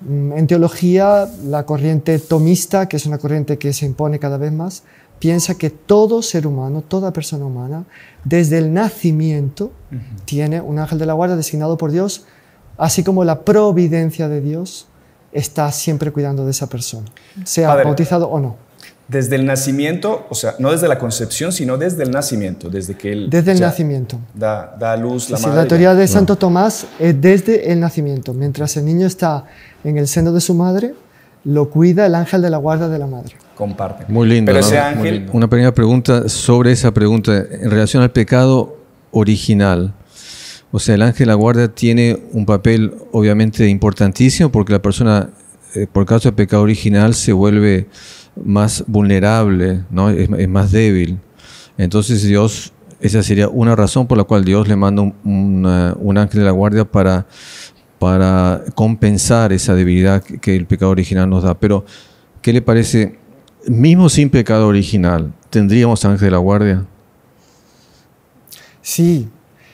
Mm, en teología, la corriente tomista, que es una corriente que se impone cada vez más, piensa que todo ser humano, toda persona humana, desde el nacimiento, tiene un ángel de la guarda designado por Dios, así como la providencia de Dios está siempre cuidando de esa persona, sea bautizado o no. Desde el nacimiento, o sea, no desde la concepción, sino desde el nacimiento, desde que él... Desde el nacimiento. Da, da luz la madre. La teoría de Santo Tomás es desde el nacimiento. Mientras el niño está en el seno de su madre, lo cuida el ángel de la guarda de la madre. Comparte. Muy lindo. Pero ángel... Una primera pregunta sobre esa pregunta. En relación al pecado original, o sea, el ángel de la guarda tiene un papel obviamente importantísimo porque la persona eh, por causa del pecado original se vuelve más vulnerable, ¿no? es, más débil. Entonces Dios, esa sería una razón por la cual Dios le manda un, ángel de la guardia para, para compensar esa debilidad que, que el pecado original nos da. Pero, ¿qué le parece? Mismo sin pecado original, ¿tendríamos ángel de la guardia? Sí,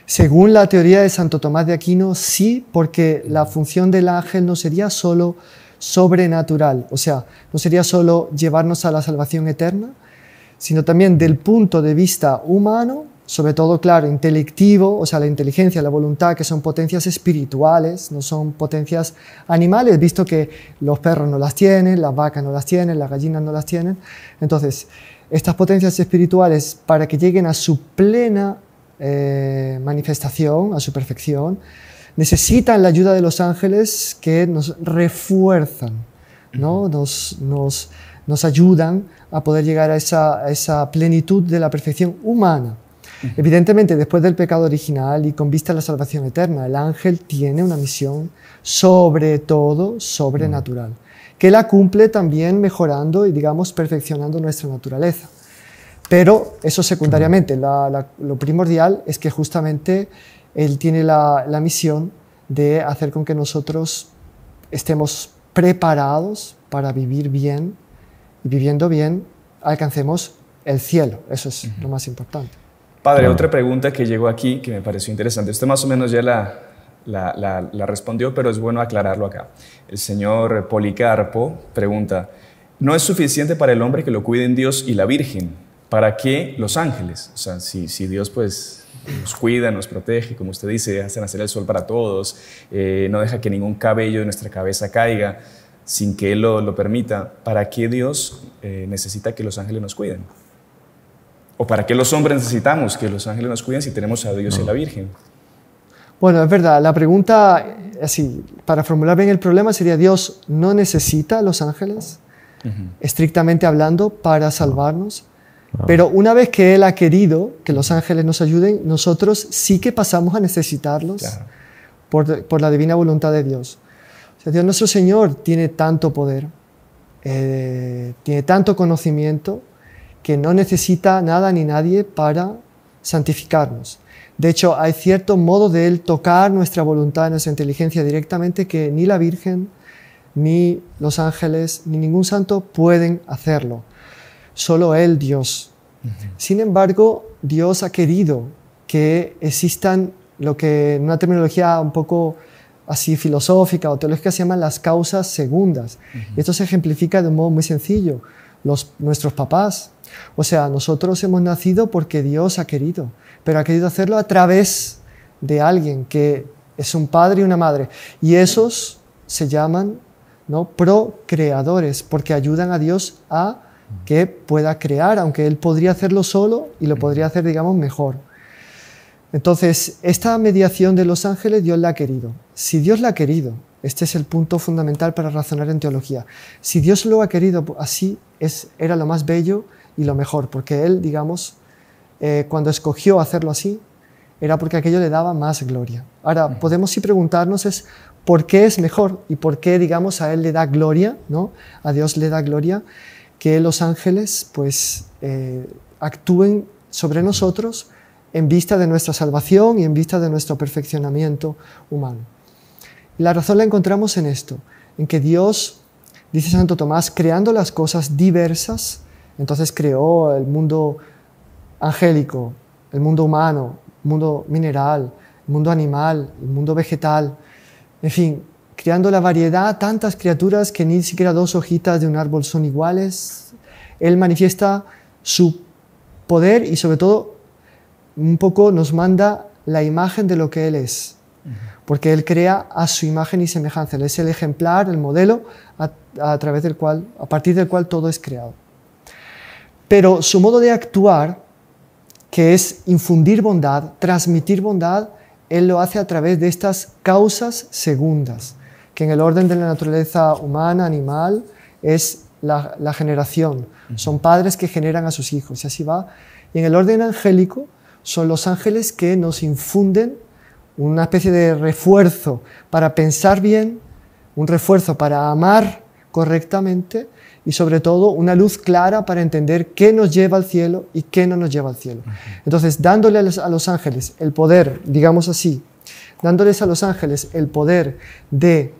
según la teoría de Santo Tomás de Aquino, sí, porque la función del ángel no sería solo sobrenatural. O sea, no sería solo llevarnos a la salvación eterna, sino también del punto de vista humano, sobre todo, claro, intelectivo, o sea, la inteligencia, la voluntad, que son potencias espirituales, no son potencias animales, visto que los perros no las tienen, las vacas no las tienen, las gallinas no las tienen. Entonces, estas potencias espirituales, para que lleguen a su plena eh, manifestación, a su perfección, necesitan la ayuda de los ángeles que nos refuerzan, ¿no? nos, nos, nos ayudan a poder llegar a esa, esa plenitud de la perfección humana. Evidentemente, después del pecado original y con vista a la salvación eterna, el ángel tiene una misión sobre todo sobrenatural, que la cumple también mejorando y, digamos, perfeccionando nuestra naturaleza. Pero eso secundariamente, lo primordial es que justamente él tiene la, misión de hacer con que nosotros estemos preparados para vivir bien y viviendo bien alcancemos el cielo. Eso es lo más importante. Padre, otra pregunta que llegó aquí que me pareció interesante. Usted más o menos ya la, la, respondió, pero es bueno aclararlo acá. El señor Policarpo pregunta, ¿no es suficiente para el hombre que lo cuiden Dios y la Virgen? ¿Para qué los ángeles? O sea, si, si Dios pues nos cuida, nos protege, como usted dice, hace nacer el sol para todos, eh, no deja que ningún cabello de nuestra cabeza caiga sin que Él lo, permita. ¿Para qué Dios eh, necesita que los ángeles nos cuiden? ¿O para qué los hombres necesitamos que los ángeles nos cuiden si tenemos a Dios y a la Virgen? Bueno, es verdad, la pregunta, eh, así, para formular bien el problema sería, ¿Dios no necesita a los ángeles, estrictamente hablando, para salvarnos? Ah. Pero una vez que Él ha querido que los ángeles nos ayuden, nosotros sí que pasamos a necesitarlos por, la divina voluntad de Dios. O sea, Dios nuestro Señor tiene tanto poder, eh, tiene tanto conocimiento, que no necesita nada ni nadie para santificarnos. De hecho, hay cierto modo de Él tocar nuestra voluntad, nuestra inteligencia directamente que ni la Virgen, ni los ángeles, ni ningún santo pueden hacerlo solo Él, Dios. Sin embargo, Dios ha querido que existan lo que en una terminología un poco así filosófica o teológica se llaman las causas segundas. Esto se ejemplifica de un modo muy sencillo. Los, nuestros papás. O sea, nosotros hemos nacido porque Dios ha querido, pero ha querido hacerlo a través de alguien que es un padre y una madre. Y esos se llaman ¿no? procreadores, porque ayudan a Dios a que pueda crear, aunque él podría hacerlo solo y lo mm. podría hacer, digamos, mejor. Entonces, esta mediación de los ángeles Dios la ha querido. Si Dios la ha querido, este es el punto fundamental para razonar en teología. Si Dios lo ha querido así, era lo más bello y lo mejor, porque Él, digamos, eh, cuando escogió hacerlo así, era porque aquello le daba más gloria. Ahora, mm. podemos sí preguntarnos es por qué es mejor y por qué, digamos, a Él le da gloria, ¿no? A Dios le da gloria que los ángeles pues eh, actúen sobre nosotros en vista de nuestra salvación y en vista de nuestro perfeccionamiento humano. La razón la encontramos en esto, en que Dios, dice Santo Tomás, creando las cosas diversas, entonces creó el mundo angélico, el mundo humano, el mundo mineral, el mundo animal, el mundo vegetal, en fin, creando la variedad, tantas criaturas que ni siquiera dos hojitas de un árbol son iguales. Él manifiesta su poder y sobre todo un poco nos manda la imagen de lo que Él es, porque Él crea a su imagen y semejanza, Él es el ejemplar, el modelo a, través del cual, a partir del cual todo es creado. Pero su modo de actuar, que es infundir bondad, transmitir bondad, Él lo hace a través de estas causas segundas que en el orden de la naturaleza humana, animal, es la, generación. Son padres que generan a sus hijos y así va. Y en el orden angélico son los ángeles que nos infunden una especie de refuerzo para pensar bien, un refuerzo para amar correctamente y sobre todo una luz clara para entender qué nos lleva al cielo y qué no nos lleva al cielo. Entonces, dándole a los ángeles el poder, digamos así, dándoles a los ángeles el poder de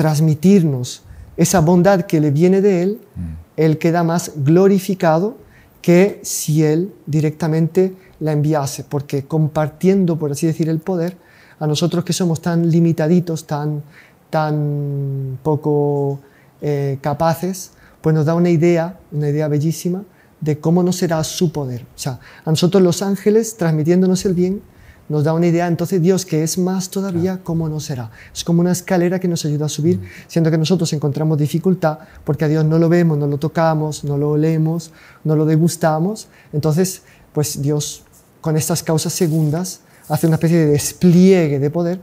transmitirnos esa bondad que le viene de Él, mm. Él queda más glorificado que si Él directamente la enviase, porque compartiendo, por así decir, el poder, a nosotros que somos tan limitaditos, tan, tan poco eh, capaces, pues nos da una idea, una idea bellísima, de cómo no será su poder. O sea, a nosotros los ángeles transmitiéndonos el bien, nos da una idea, entonces Dios, que es más todavía, ¿cómo no será? Es como una escalera que nos ayuda a subir, mm. siendo que nosotros encontramos dificultad porque a Dios no lo vemos, no lo tocamos, no lo olemos, no lo degustamos. Entonces, pues Dios, con estas causas segundas, hace una especie de despliegue de poder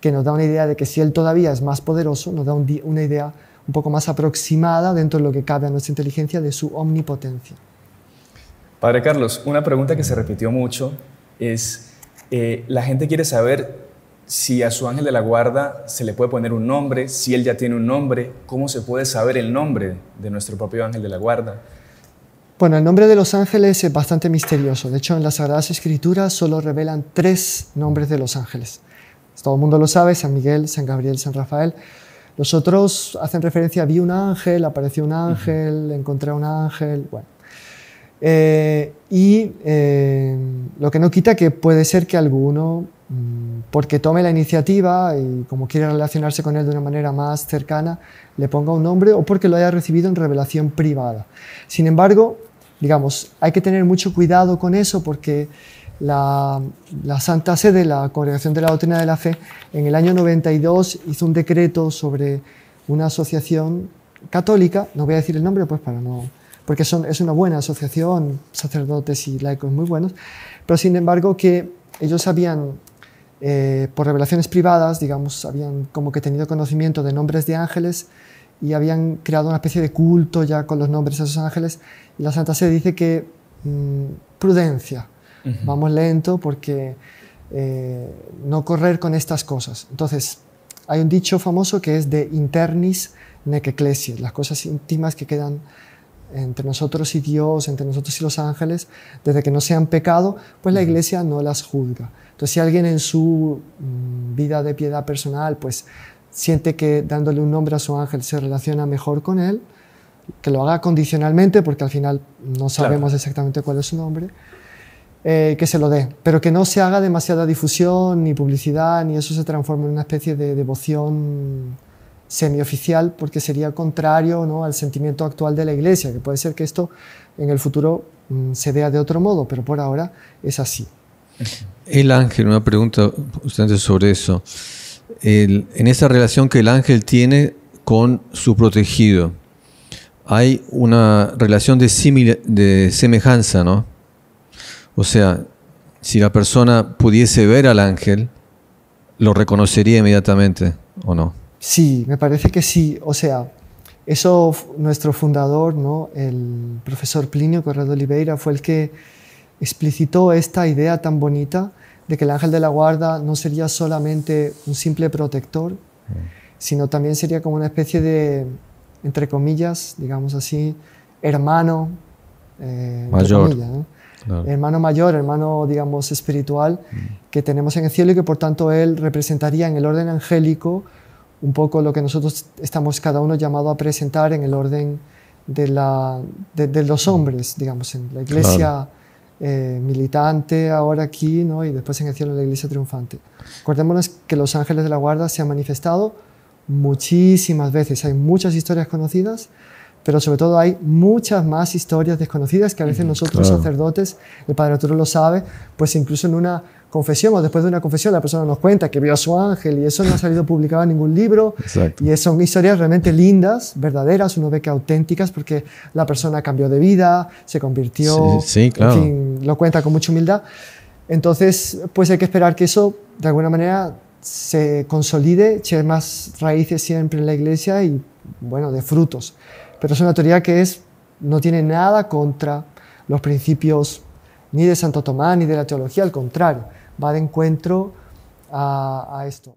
que nos da una idea de que si Él todavía es más poderoso, nos da una idea un poco más aproximada dentro de lo que cabe a nuestra inteligencia de su omnipotencia. Padre Carlos, una pregunta que se repitió mucho es eh, la gente quiere saber si a su ángel de la guarda se le puede poner un nombre, si él ya tiene un nombre, cómo se puede saber el nombre de nuestro propio ángel de la guarda. Bueno, el nombre de los ángeles es bastante misterioso. De hecho, en las Sagradas Escrituras solo revelan tres nombres de los ángeles. Todo el mundo lo sabe, San Miguel, San Gabriel, San Rafael. Los otros hacen referencia, vi un ángel, apareció un ángel, encontré un ángel, bueno. Eh, y eh, lo que no quita que puede ser que alguno, mm, porque tome la iniciativa y como quiere relacionarse con él de una manera más cercana, le ponga un nombre o porque lo haya recibido en revelación privada. Sin embargo, digamos, hay que tener mucho cuidado con eso porque la, la, Santa Sede, la Congregación de la Doctrina de la Fe, en el año 92 hizo un decreto sobre una asociación católica, no voy a decir el nombre pues para no porque son, es una buena asociación, sacerdotes y laicos muy buenos, pero sin embargo que ellos habían, eh, por revelaciones privadas, digamos, habían como que tenido conocimiento de nombres de ángeles y habían creado una especie de culto ya con los nombres de esos ángeles y la Santa Sede dice que mm, prudencia, vamos lento porque eh, no correr con estas cosas. Entonces, hay un dicho famoso que es de internis nec ecclesiae, las cosas íntimas que quedan entre nosotros y Dios, entre nosotros y los ángeles, desde que no sean pecado, pues la iglesia no las juzga. Entonces, si alguien en su mm, vida de piedad personal, pues siente que dándole un nombre a su ángel se relaciona mejor con él, que lo haga condicionalmente, porque al final no sabemos exactamente cuál es su nombre, eh, que se lo dé, pero que no se haga demasiada difusión ni publicidad, ni eso se transforme en una especie de devoción semioficial porque sería contrario ¿no? al sentimiento actual de la Iglesia, que puede ser que esto en el futuro mm, se vea de otro modo, pero por ahora es así. El ángel, una pregunta sobre eso. en esa relación que el ángel tiene con su protegido, hay una relación de, de semejanza, ¿no? O sea, si la persona pudiese ver al ángel, lo reconocería inmediatamente, ¿o no? Sí, me parece que sí. O sea, eso nuestro fundador, ¿no? el profesor Plinio Corrado Oliveira, fue el que explicitó esta idea tan bonita de que el ángel de la guarda no sería solamente un simple protector, mm. sino también sería como una especie de, entre comillas, digamos así, hermano eh, mayor. Hermano mayor, hermano, digamos, espiritual, mm. que tenemos en el cielo y que por tanto él representaría en el orden angélico un poco lo que nosotros estamos cada uno llamado a presentar en el orden de, la, de, los hombres, digamos, en la iglesia eh, militante ahora aquí ¿no? y después en el cielo la iglesia triunfante. Acordémonos que los ángeles de la guarda se han manifestado muchísimas veces, hay muchas historias conocidas, pero sobre todo hay muchas más historias desconocidas que a veces nosotros sacerdotes, el Padre Arturo lo sabe, pues incluso en una confesión después de una confesión la persona nos cuenta que vio a su ángel y eso no ha salido publicado en ningún libro. Y son historias realmente lindas, verdaderas, uno ve que auténticas porque la persona cambió de vida, se convirtió, en lo cuenta con mucha humildad. Entonces, pues hay que esperar que eso de alguna manera se consolide, che más raíces siempre en la iglesia y bueno, de frutos. Pero es una teoría que es, no tiene nada contra los principios ni de Santo Tomás ni de la teología, al contrario va de encuentro a, a esto.